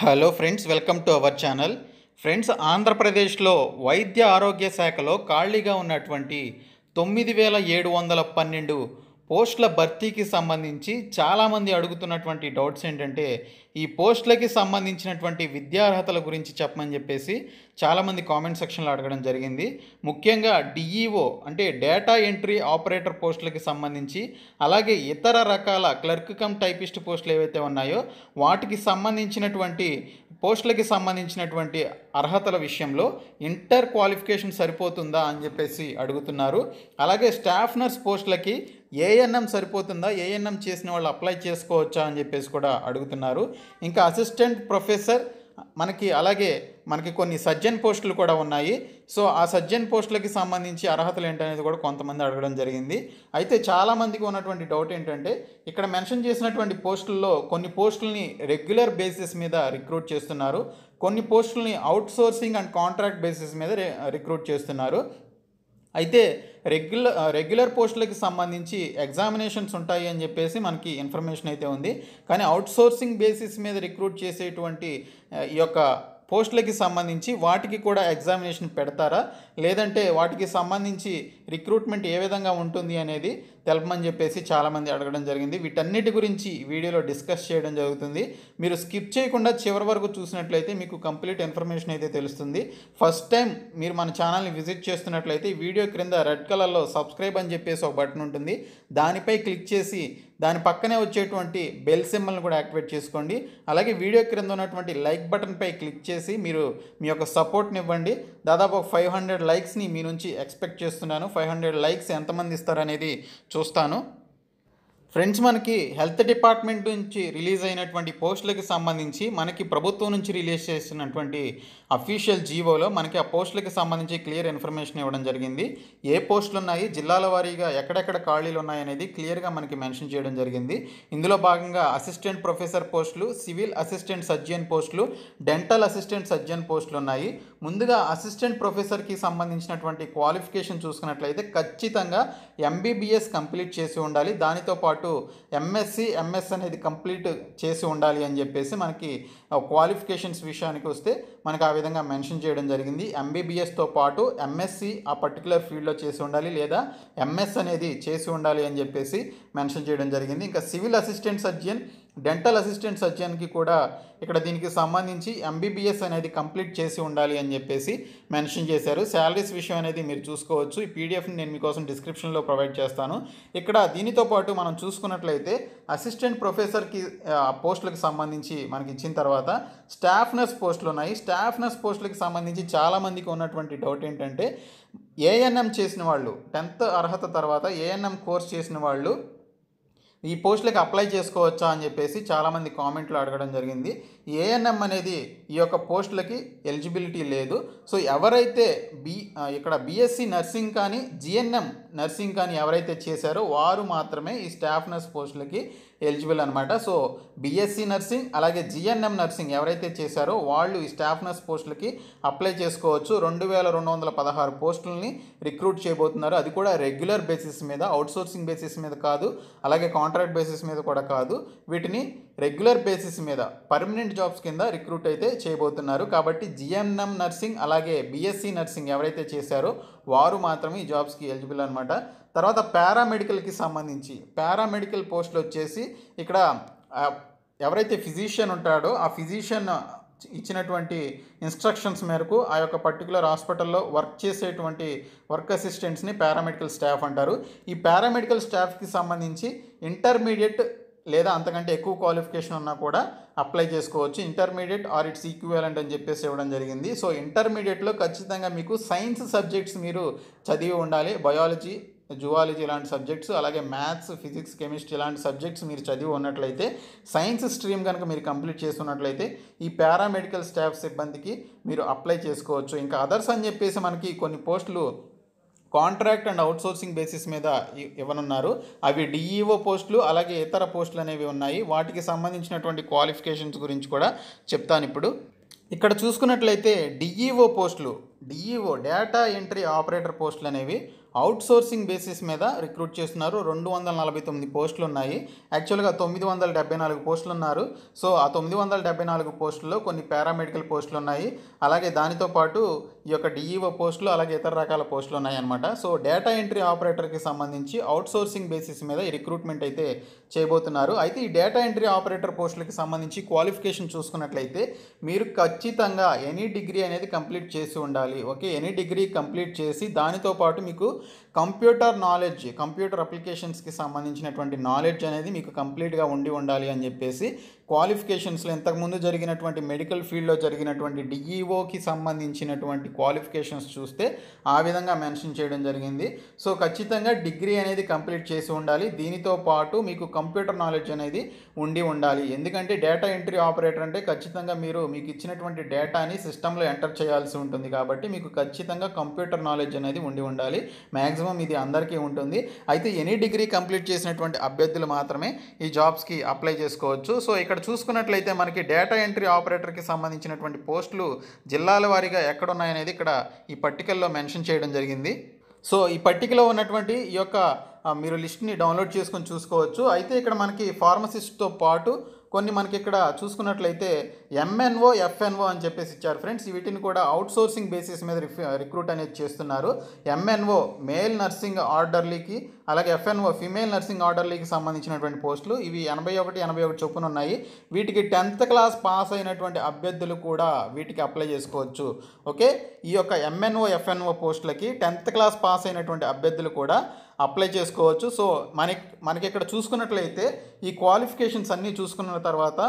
hello friends welcome to our channel friends ఆంధ్రప్రదేశ్లో వైద్య ఆరోగ్య శాఖలో ఖాళీగా ఉన్నటువంటి తొమ్మిది వేల ఏడు వందల పన్నెండు పోస్టుల భర్తీకి సంబంధించి చాలామంది అడుగుతున్నటువంటి డౌట్స్ ఏంటంటే ఈ పోస్టులకి సంబంధించినటువంటి విద్యార్హతల గురించి చెప్పమని చెప్పేసి చాలామంది కామెంట్ సెక్షన్లో అడగడం జరిగింది ముఖ్యంగా డిఈఓ అంటే డేటా ఎంట్రీ ఆపరేటర్ పోస్టులకి సంబంధించి అలాగే ఇతర రకాల క్లర్క్ కమ్ టైపిస్ట్ పోస్టులు ఏవైతే ఉన్నాయో వాటికి సంబంధించినటువంటి పోస్టులకి సంబంధించినటువంటి అర్హతల విషయంలో ఇంటర్ క్వాలిఫికేషన్ సరిపోతుందా అని చెప్పేసి అడుగుతున్నారు అలాగే స్టాఫ్ నర్స్ పోస్టులకి ఏఎన్ఎం సరిపోతుందా ఏఎన్ఎం చేసిన వాళ్ళు అప్లై చేసుకోవచ్చా అని చెప్పేసి కూడా అడుగుతున్నారు ఇంకా అసిస్టెంట్ ప్రొఫెసర్ మనకి అలాగే మనకి కొన్ని సజ్జన్ పోస్టులు కూడా ఉన్నాయి సో ఆ సజ్జన్ పోస్టులకి సంబంధించి అర్హతలు ఏంటనేది కూడా కొంతమంది అడగడం జరిగింది అయితే చాలామందికి ఉన్నటువంటి డౌట్ ఏంటంటే ఇక్కడ మెన్షన్ చేసినటువంటి పోస్టుల్లో కొన్ని పోస్టుల్ని రెగ్యులర్ బేసిస్ మీద రిక్రూట్ చేస్తున్నారు కొన్ని పోస్టుల్ని outsourcing and contract basis మీద రిక్రూట్ చేస్తున్నారు అయితే రెగ్యులర్ రెగ్యులర్ పోస్టులకి సంబంధించి ఎగ్జామినేషన్స్ ఉంటాయి అని చెప్పేసి మనకి ఇన్ఫర్మేషన్ అయితే ఉంది కానీ అవుట్సోర్సింగ్ బేసిస్ మీద రిక్రూట్ చేసేటువంటి ఈ యొక్క పోస్టులకి సంబంధించి వాటికి కూడా ఎగ్జామినేషన్ పెడతారా లేదంటే వాటికి సంబంధించి రిక్రూట్మెంట్ ఏ విధంగా ఉంటుంది అనేది తెలపమని చెప్పేసి చాలామంది అడగడం జరిగింది వీటన్నిటి గురించి వీడియోలో డిస్కస్ చేయడం జరుగుతుంది మీరు స్కిప్ చేయకుండా చివరి వరకు చూసినట్లయితే మీకు కంప్లీట్ ఇన్ఫర్మేషన్ అయితే తెలుస్తుంది ఫస్ట్ టైం మీరు మన ఛానల్ని విజిట్ చేస్తున్నట్లయితే వీడియో క్రింద రెడ్ కలర్లో సబ్స్క్రైబ్ అని చెప్పేసి ఒక బటన్ ఉంటుంది దానిపై క్లిక్ చేసి దాని పక్కనే వచ్చేటువంటి బెల్ సింబల్ని కూడా యాక్టివేట్ చేసుకోండి అలాగే వీడియో క్రింద ఉన్నటువంటి లైక్ బటన్పై క్లిక్ చేసి మీరు మీ యొక్క సపోర్ట్ని ఇవ్వండి దాదాపు ఒక ఫైవ్ హండ్రెడ్ లైక్స్ని మీ నుంచి ఎక్స్పెక్ట్ చేస్తున్నాను ఫైవ్ హండ్రెడ్ లైక్స్ ఎంతమంది ఇస్తారనేది చూస్తాను ఫ్రెండ్స్ మనకి హెల్త్ డిపార్ట్మెంట్ నుంచి రిలీజ్ అయినటువంటి పోస్టులకి సంబంధించి మనకి ప్రభుత్వం నుంచి రిలీజ్ చేసినటువంటి అఫీషియల్ జీవోలో మనకి ఆ పోస్టులకు సంబంధించి క్లియర్ ఇన్ఫర్మేషన్ ఇవ్వడం జరిగింది ఏ పోస్టులు ఉన్నాయి జిల్లాల వారీగా ఎక్కడెక్కడ ఖాళీలు ఉన్నాయనేది క్లియర్గా మనకి మెన్షన్ చేయడం జరిగింది ఇందులో భాగంగా అసిస్టెంట్ ప్రొఫెసర్ పోస్టులు సివిల్ అసిస్టెంట్ సర్జన్ పోస్టులు డెంటల్ అసిస్టెంట్ సర్జన్ పోస్టులు ఉన్నాయి ముందుగా అసిస్టెంట్ ప్రొఫెసర్కి సంబంధించినటువంటి క్వాలిఫికేషన్ చూసుకున్నట్లయితే ఖచ్చితంగా ఎంబీబీఎస్ కంప్లీట్ చేసి ఉండాలి దానితో పాటు పాటు ఎంఎస్సి ఎంఎస్ అనేది కంప్లీట్ చేసి ఉండాలి అని చెప్పేసి మనకి క్వాలిఫికేషన్స్ విషయానికి వస్తే మనకు ఆ విధంగా మెన్షన్ చేయడం జరిగింది ఎంబీబీఎస్తో పాటు ఎంఎస్సి ఆ పర్టికులర్ ఫీల్డ్లో చేసి ఉండాలి లేదా ఎంఎస్ అనేది చేసి ఉండాలి అని చెప్పేసి మెన్షన్ చేయడం జరిగింది ఇంకా civil assistant surgeon dental assistant సర్జన్కి కూడా ఇక్కడ దీనికి సంబంధించి ఎంబీబీఎస్ అనేది కంప్లీట్ చేసి ఉండాలి అని చెప్పేసి మెన్షన్ చేశారు శాలరీస్ విషయం అనేది మీరు చూసుకోవచ్చు ఈ పీడిఎఫ్ని నేను మీకోసం డిస్క్రిప్షన్లో ప్రొవైడ్ చేస్తాను ఇక్కడ దీనితో పాటు మనం చూసుకున్నట్లయితే అసిస్టెంట్ ప్రొఫెసర్కి పోస్టులకు సంబంధించి మనకి ఇచ్చిన తర్వాత స్టాఫ్ నర్స్ పోస్టులు ఉన్నాయి స్టాఫ్ నర్స్ పోస్టులకు సంబంధించి చాలామందికి ఉన్నటువంటి డౌట్ ఏంటంటే ఏఎన్ఎం చేసిన వాళ్ళు టెన్త్ అర్హత తర్వాత ఏఎన్ఎం కోర్స్ చేసిన వాళ్ళు ఈ పోస్టులకు అప్లై చేసుకోవచ్చా అని చెప్పేసి చాలామంది కామెంట్లు అడగడం జరిగింది ఏఎన్ఎం అనేది ఈ యొక్క పోస్టులకి ఎలిజిబిలిటీ లేదు సో ఎవరైతే బి ఇక్కడ బీఎస్సీ నర్సింగ్ కానీ జిఎన్ఎం నర్సింగ్ కానీ ఎవరైతే చేశారో వారు మాత్రమే ఈ స్టాఫ్ నర్స్ పోస్టులకి ఎలిజిబుల్ అనమాట సో బీఎస్సీ నర్సింగ్ అలాగే జిఎన్ఎం నర్సింగ్ ఎవరైతే చేశారో వాళ్ళు ఈ స్టాఫ్ నర్స్ పోస్టులకి అప్లై చేసుకోవచ్చు రెండు వేల రెండు వందల పదహారు పోస్టులని రిక్రూట్ చేయబోతున్నారు అది కూడా రెగ్యులర్ బేసిస్ మీద అవుట్సోర్సింగ్ బేసిస్ మీద కాదు అలాగే కాంట్రాక్ట్ బేసిస్ మీద కూడా కాదు వీటిని రెగ్యులర్ బేసిస్ మీద పర్మనెంట్ జాబ్స్ కింద రిక్రూట్ అయితే చేయబోతున్నారు కాబట్టి జిఎంఎం నర్సింగ్ అలాగే బిఎస్సి నర్సింగ్ ఎవరైతే చేశారో వారు మాత్రమే ఈ జాబ్స్కి ఎలిజిబుల్ అనమాట తర్వాత పారామెడికల్కి సంబంధించి పారామెడికల్ పోస్టులు వచ్చేసి ఇక్కడ ఎవరైతే ఫిజిషియన్ ఉంటాడో ఆ ఫిజిషియన్ ఇచ్చినటువంటి ఇన్స్ట్రక్షన్స్ మేరకు ఆ యొక్క పర్టికులర్ హాస్పిటల్లో వర్క్ చేసేటువంటి వర్క్ అసిస్టెంట్స్ని పారామెడికల్ స్టాఫ్ అంటారు ఈ పారామెడికల్ స్టాఫ్కి సంబంధించి ఇంటర్మీడియట్ లేదా అంతకంటే ఎక్కువ క్వాలిఫికేషన్ ఉన్నా కూడా అప్లై చేసుకోవచ్చు ఇంటర్మీడియట్ ఆర్ ఇట్స్ ఈక్వాలెంట్ అని చెప్పేసి ఇవ్వడం జరిగింది సో ఇంటర్మీడియట్లో ఖచ్చితంగా మీకు సైన్స్ సబ్జెక్ట్స్ మీరు చదివి ఉండాలి బయాలజీ జువాలజీ ఇలాంటి సబ్జెక్ట్స్ అలాగే మ్యాథ్స్ ఫిజిక్స్ కెమిస్ట్రీ ఇలాంటి సబ్జెక్ట్స్ మీరు చదివి ఉన్నట్లయితే సైన్స్ స్ట్రీమ్ కనుక మీరు కంప్లీట్ చేస్తున్నట్లయితే ఈ పారామెడికల్ స్టాఫ్ సిబ్బందికి మీరు అప్లై చేసుకోవచ్చు ఇంకా అదర్స్ అని చెప్పేసి మనకి కొన్ని పోస్టులు కాంట్రాక్ట్ అండ్ అవుట్సోర్సింగ్ బేసిస్ మీద ఇవ్వనున్నారు అవి డిఈఓ పోస్టులు అలాగే ఇతర పోస్టులు అనేవి ఉన్నాయి వాటికి సంబంధించినటువంటి క్వాలిఫికేషన్స్ గురించి కూడా చెప్తాను ఇప్పుడు ఇక్కడ చూసుకున్నట్లయితే డిఈఓ పోస్టులు డిఈఓ డేటా ఎంట్రీ ఆపరేటర్ పోస్టులు అనేవి అవుట్సోర్సింగ్ బేసిస్ మీద రిక్రూట్ చేస్తున్నారు రెండు వందల నలభై తొమ్మిది పోస్టులు ఉన్నాయి యాక్చువల్గా తొమ్మిది వందల డెబ్బై నాలుగు పోస్టులు ఉన్నారు సో ఆ తొమ్మిది వందల డెబ్బై నాలుగు పోస్టుల్లో కొన్ని పారామెడికల్ పోస్టులు ఉన్నాయి అలాగే దానితో పాటు ఈ యొక్క డిఈఓ పోస్టులు అలాగే ఇతర రకాల పోస్టులు ఉన్నాయి అనమాట సో డేటా ఎంట్రీ ఆపరేటర్కి సంబంధించి అవుట్సోర్సింగ్ బేసిస్ మీద ఈ రిక్రూట్మెంట్ అయితే చేయబోతున్నారు అయితే ఈ డేటా ఎంట్రీ ఆపరేటర్ పోస్టులకి సంబంధించి క్వాలిఫికేషన్ చూసుకున్నట్లయితే మీరు ఖచ్చితంగా ఎనీ డిగ్రీ అనేది కంప్లీట్ చేసి ఉండాలి ఓకే ఎనీ డిగ్రీ కంప్లీట్ చేసి దానితో పాటు మీకు కంప్యూటర్ నాలెడ్జ్ కంప్యూటర్ అప్లికేషన్స్కి సంబంధించినటువంటి నాలెడ్జ్ అనేది మీకు కంప్లీట్గా ఉండి ఉండాలి అని చెప్పేసి క్వాలిఫికేషన్స్లో ఇంతకుముందు జరిగినటువంటి మెడికల్ ఫీల్డ్లో జరిగినటువంటి డిఈఓకి e సంబంధించినటువంటి క్వాలిఫికేషన్స్ చూస్తే ఆ విధంగా మెన్షన్ చేయడం జరిగింది సో ఖచ్చితంగా డిగ్రీ అనేది కంప్లీట్ చేసి ఉండాలి దీనితో పాటు మీకు కంప్యూటర్ నాలెడ్జ్ అనేది ఉండి ఉండాలి ఎందుకంటే డేటా ఎంట్రీ ఆపరేటర్ అంటే ఖచ్చితంగా మీరు మీకు ఇచ్చినటువంటి డేటాని సిస్టంలో ఎంటర్ చేయాల్సి ఉంటుంది కాబట్టి మీకు ఖచ్చితంగా కంప్యూటర్ నాలెడ్జ్ అనేది ఉండి ఉండాలి మ్యాక్సిమం ఇది అందరికీ ఉంటుంది అయితే ఎనీ డిగ్రీ కంప్లీట్ చేసినటువంటి అభ్యర్థులు మాత్రమే ఈ జాబ్స్కి అప్లై చేసుకోవచ్చు సో ఇక్కడ ఇక్కడ చూసుకున్నట్లయితే మనకి డేటా ఎంట్రీ ఆపరేటర్కి సంబంధించినటువంటి పోస్టులు జిల్లాల వారీగా ఎక్కడున్నాయనేది ఇక్కడ ఈ పట్టికల్లో మెన్షన్ చేయడం జరిగింది సో ఈ పట్టికలో ఉన్నటువంటి ఈ యొక్క మీరు లిస్ట్ని డౌన్లోడ్ చేసుకొని చూసుకోవచ్చు అయితే ఇక్కడ మనకి ఫార్మసిస్ట్తో పాటు కొన్ని మనకి ఇక్కడ చూసుకున్నట్లయితే ఎంఎన్ఓ ఎఫ్ఎన్ఓ అని చెప్పేసి ఇచ్చారు ఫ్రెండ్స్ వీటిని కూడా అవుట్ సోర్సింగ్ బేసిస్ మీద రిక్రూట్ అనేది చేస్తున్నారు ఎంఎన్ఓ మేల్ నర్సింగ్ ఆర్డర్లీకి అలాగే ఎఫ్ఎన్ఓ ఫిమేల్ నర్సింగ్ ఆర్డర్లీకి సంబంధించినటువంటి పోస్టులు ఇవి ఎనభై ఒకటి ఎనభై ఒకటి చొప్పున ఉన్నాయి వీటికి టెన్త్ క్లాస్ పాస్ అయినటువంటి అభ్యర్థులు కూడా వీటికి అప్లై చేసుకోవచ్చు ఓకే ఈ యొక్క ఎంఎన్ఓ ఎఫ్ఎన్ఓ పోస్టులకి టెన్త్ క్లాస్ పాస్ అయినటువంటి అభ్యర్థులు కూడా అప్లై చేసుకోవచ్చు సో మన మనకి ఇక్కడ చూసుకున్నట్లయితే ఈ క్వాలిఫికేషన్స్ అన్నీ చూసుకున్న తర్వాత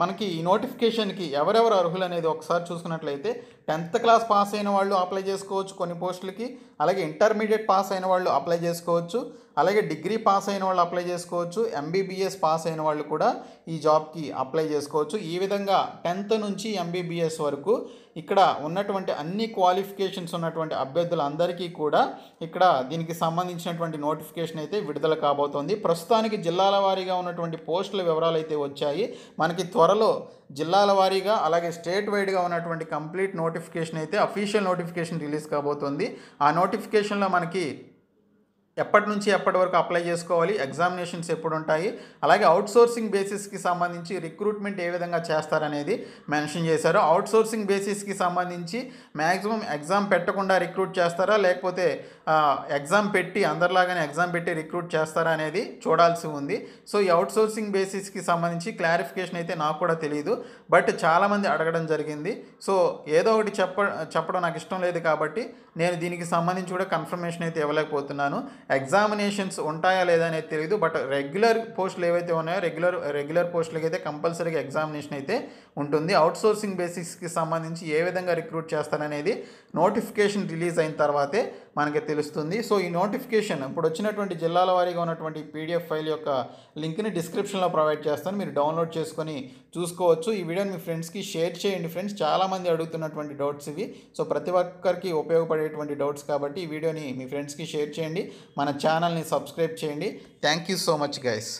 మనకి ఈ నోటిఫికేషన్కి ఎవరెవరు అర్హులు అనేది ఒకసారి చూసుకున్నట్లయితే టెన్త్ క్లాస్ పాస్ అయిన వాళ్ళు అప్లై చేసుకోవచ్చు కొన్ని పోస్టులకి అలాగే ఇంటర్మీడియట్ పాస్ అయిన వాళ్ళు అప్లై చేసుకోవచ్చు అలాగే డిగ్రీ పాస్ అయిన వాళ్ళు అప్లై చేసుకోవచ్చు ఎంబీబీఎస్ పాస్ అయిన వాళ్ళు కూడా ఈ జాబ్కి అప్లై చేసుకోవచ్చు ఈ విధంగా టెన్త్ నుంచి ఎంబీబీఎస్ వరకు ఇక్కడ ఉన్నటువంటి అన్ని క్వాలిఫికేషన్స్ ఉన్నటువంటి అభ్యర్థులందరికీ కూడా ఇక్కడ దీనికి సంబంధించినటువంటి నోటిఫికేషన్ అయితే విడుదల కాబోతోంది ప్రస్తుతానికి జిల్లాల వారీగా ఉన్నటువంటి పోస్టుల వివరాలు అయితే వచ్చాయి మనకి త్వరలో జిల్లాల వారీగా అలాగే స్టేట్ వైడ్గా ఉన్నటువంటి కంప్లీట్ నోటిఫికేషన్ అయితే అఫీషియల్ నోటిఫికేషన్ రిలీజ్ కాబోతోంది ఆ నోటిఫికేషన్లో మనకి ఎప్పటి నుంచి ఎప్పటి వరకు అప్లై చేసుకోవాలి ఎగ్జామినేషన్స్ ఎప్పుడు ఉంటాయి అలాగే అవుట్సోర్సింగ్ బేసిస్కి సంబంధించి రిక్రూట్మెంట్ ఏ విధంగా చేస్తారనేది మెన్షన్ చేశారు అవుట్సోర్సింగ్ బేసిస్కి సంబంధించి మ్యాక్సిమం ఎగ్జామ్ పెట్టకుండా రిక్రూట్ చేస్తారా లేకపోతే ఎగ్జామ్ పెట్టి అందరిలాగానే ఎగ్జామ్ పెట్టి రిక్రూట్ చేస్తారా అనేది చూడాల్సి ఉంది సో ఈ అవుట్సోర్సింగ్ బేసిస్కి సంబంధించి క్లారిఫికేషన్ అయితే నాకు కూడా తెలియదు బట్ చాలామంది అడగడం జరిగింది సో ఏదో ఒకటి చెప్ప చెప్పడం నాకు ఇష్టం లేదు కాబట్టి నేను దీనికి సంబంధించి కూడా కన్ఫర్మేషన్ అయితే ఇవ్వలేకపోతున్నాను ఎగ్జామినేషన్స్ ఉంటాయా లేదా అనేది తెలియదు బట్ రెగ్యులర్ పోస్టులు ఏవైతే ఉన్నాయో రెగ్యులర్ రెగ్యులర్ పోస్టులకి అయితే కంపల్సరీగా ఎగ్జామినేషన్ అయితే ఉంటుంది అవుట్ సోర్సింగ్ బేసిక్స్కి సంబంధించి ఏ విధంగా రిక్రూట్ చేస్తారనేది నోటిఫికేషన్ రిలీజ్ అయిన తర్వాతే మనకి తెలుస్తుంది సో ఈ నోటిఫికేషన్ ఇప్పుడు వచ్చినటువంటి జిల్లాల వారీగా ఉన్నటువంటి పీడిఎఫ్ ఫైల్ యొక్క లింక్ని డిస్క్రిప్షన్లో ప్రొవైడ్ చేస్తాను మీరు డౌన్లోడ్ చేసుకొని చూసుకోవచ్చు ఈ వీడియోని మీ ఫ్రెండ్స్కి షేర్ చేయండి ఫ్రెండ్స్ చాలామంది అడుగుతున్నటువంటి డౌట్స్ ఇవి సో ప్రతి ఒక్కరికి ఉపయోగపడేటువంటి డౌట్స్ కాబట్టి ఈ వీడియోని మీ ఫ్రెండ్స్కి షేర్ చేయండి మన ఛానల్ని సబ్స్క్రైబ్ చేయండి thank you so much guys